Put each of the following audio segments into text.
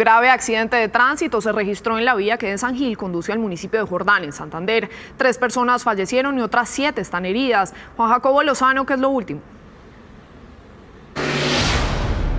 grave accidente de tránsito se registró en la vía que de San Gil conduce al municipio de Jordán, en Santander. Tres personas fallecieron y otras siete están heridas. Juan Jacobo Lozano, ¿qué es lo último?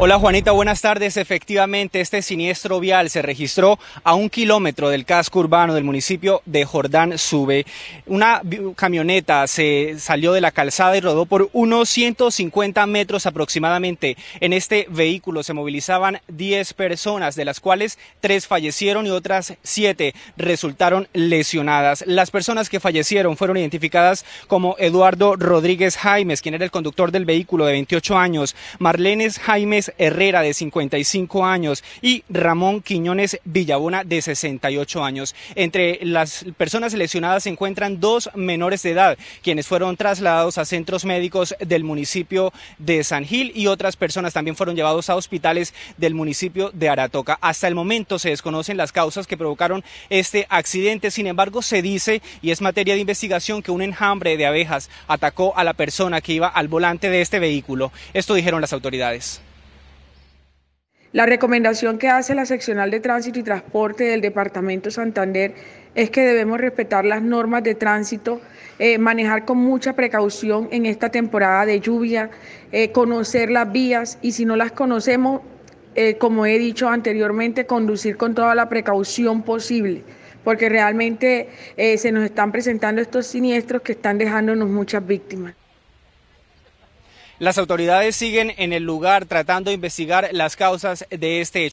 Hola Juanita, buenas tardes. Efectivamente, este siniestro vial se registró a un kilómetro del casco urbano del municipio de Jordán Sube. Una camioneta se salió de la calzada y rodó por unos 150 metros aproximadamente. En este vehículo se movilizaban 10 personas, de las cuales 3 fallecieron y otras 7 resultaron lesionadas. Las personas que fallecieron fueron identificadas como Eduardo Rodríguez Jaimes, quien era el conductor del vehículo de 28 años, Marlenes Jaimes Herrera, de 55 años, y Ramón Quiñones Villabona, de 68 años. Entre las personas lesionadas se encuentran dos menores de edad, quienes fueron trasladados a centros médicos del municipio de San Gil y otras personas también fueron llevados a hospitales del municipio de Aratoca. Hasta el momento se desconocen las causas que provocaron este accidente, sin embargo se dice, y es materia de investigación, que un enjambre de abejas atacó a la persona que iba al volante de este vehículo. Esto dijeron las autoridades. La recomendación que hace la seccional de tránsito y transporte del Departamento Santander es que debemos respetar las normas de tránsito, eh, manejar con mucha precaución en esta temporada de lluvia, eh, conocer las vías y si no las conocemos, eh, como he dicho anteriormente, conducir con toda la precaución posible, porque realmente se nos están presentando estos siniestros que están dejándonos muchas víctimas. Las autoridades siguen en el lugar tratando de investigar las causas de este hecho.